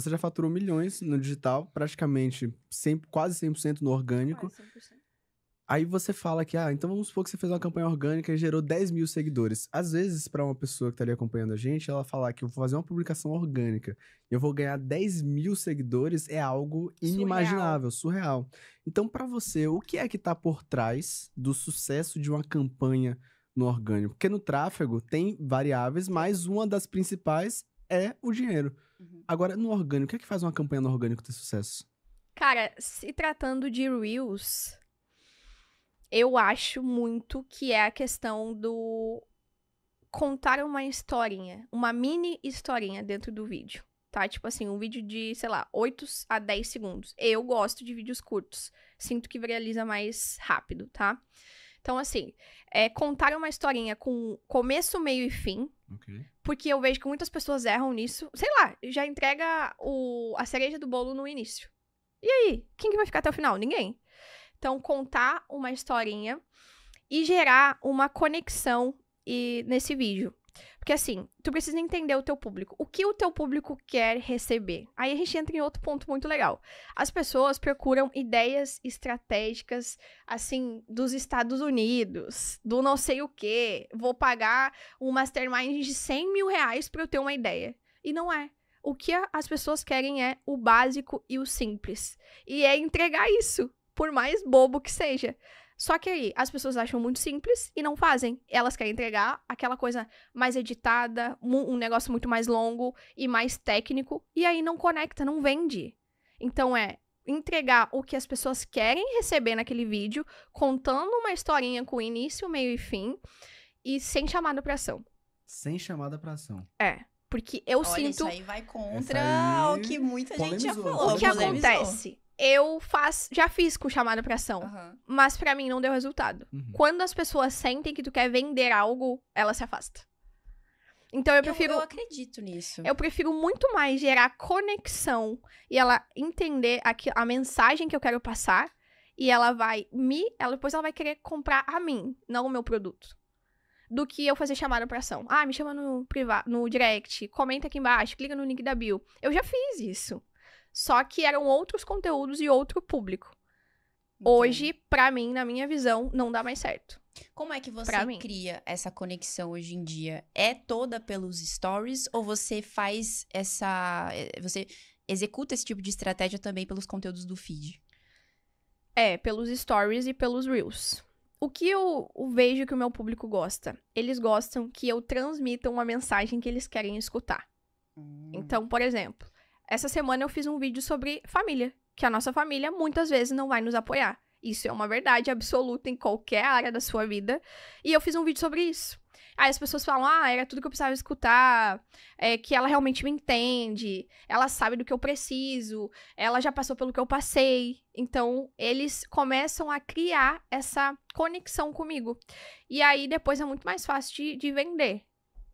Você já faturou milhões no digital, praticamente 100, quase 100% no orgânico. Quase 100%. Aí você fala que, ah, então vamos supor que você fez uma campanha orgânica e gerou 10 mil seguidores. Às vezes, para uma pessoa que tá ali acompanhando a gente, ela falar que eu vou fazer uma publicação orgânica e eu vou ganhar 10 mil seguidores é algo inimaginável, surreal. surreal. Então, para você, o que é que tá por trás do sucesso de uma campanha no orgânico? Porque no tráfego tem variáveis, mas uma das principais é o dinheiro. Uhum. Agora, no orgânico, o que é que faz uma campanha no orgânico ter sucesso? Cara, se tratando de Reels, eu acho muito que é a questão do contar uma historinha, uma mini historinha dentro do vídeo, tá? Tipo assim, um vídeo de, sei lá, 8 a 10 segundos. Eu gosto de vídeos curtos, sinto que viraliza mais rápido, tá? Então, assim, é, contar uma historinha com começo, meio e fim, Okay. Porque eu vejo que muitas pessoas erram nisso. Sei lá, já entrega o, a cereja do bolo no início. E aí? Quem que vai ficar até o final? Ninguém. Então, contar uma historinha e gerar uma conexão e, nesse vídeo. Porque assim, tu precisa entender o teu público. O que o teu público quer receber? Aí a gente entra em outro ponto muito legal. As pessoas procuram ideias estratégicas, assim, dos Estados Unidos, do não sei o quê. Vou pagar um mastermind de 100 mil reais pra eu ter uma ideia. E não é. O que as pessoas querem é o básico e o simples. E é entregar isso, por mais bobo que seja. Só que aí as pessoas acham muito simples e não fazem. Elas querem entregar aquela coisa mais editada, um negócio muito mais longo e mais técnico, e aí não conecta, não vende. Então é entregar o que as pessoas querem receber naquele vídeo, contando uma historinha com início, meio e fim, e sem chamada para ação. Sem chamada para ação. É. Porque eu Olha, sinto. Isso aí vai contra aí... o que muita Polemizou. gente já falou. O que Polemizou. acontece? eu faz, já fiz com chamada pra ação, uhum. mas para mim não deu resultado. Uhum. Quando as pessoas sentem que tu quer vender algo, ela se afasta. Então eu prefiro. Eu, eu acredito nisso. Eu prefiro muito mais gerar conexão e ela entender a, a mensagem que eu quero passar e ela vai me. Ela, depois ela vai querer comprar a mim, não o meu produto. Do que eu fazer chamada pra ação. Ah, me chama no, privado, no direct, comenta aqui embaixo, clica no link da Bill. Eu já fiz isso. Só que eram outros conteúdos e outro público. Entendi. Hoje, para mim, na minha visão, não dá mais certo. Como é que você cria essa conexão hoje em dia? É toda pelos stories ou você faz essa. Eh, você executa esse tipo de estratégia também pelos conteúdos do feed? É, pelos stories e pelos reels. O que eu, eu vejo que o meu público gosta? Eles gostam que eu transmita uma mensagem que eles querem escutar. Hum. Então, por exemplo, essa semana eu fiz um vídeo sobre família, que a nossa família muitas vezes não vai nos apoiar. Isso é uma verdade absoluta em qualquer área da sua vida. E eu fiz um vídeo sobre isso. Aí as pessoas falam, ah, era tudo que eu precisava escutar, é, que ela realmente me entende, ela sabe do que eu preciso, ela já passou pelo que eu passei. Então, eles começam a criar essa conexão comigo. E aí, depois é muito mais fácil de, de vender.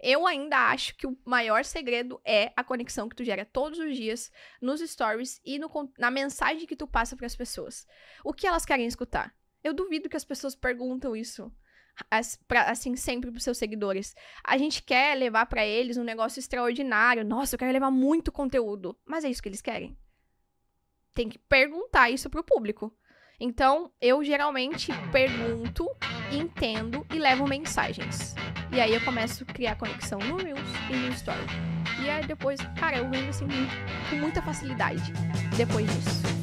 Eu ainda acho que o maior segredo é a conexão que tu gera todos os dias nos stories e no, na mensagem que tu passa para as pessoas. O que elas querem escutar? Eu duvido que as pessoas perguntam isso. As, pra, assim, sempre para os seus seguidores. A gente quer levar para eles um negócio extraordinário. Nossa, eu quero levar muito conteúdo. Mas é isso que eles querem. Tem que perguntar isso pro público. Então, eu geralmente pergunto, entendo e levo mensagens. E aí eu começo a criar conexão no Reels e no Story. E aí depois, cara, eu vendo assim com muita facilidade depois disso.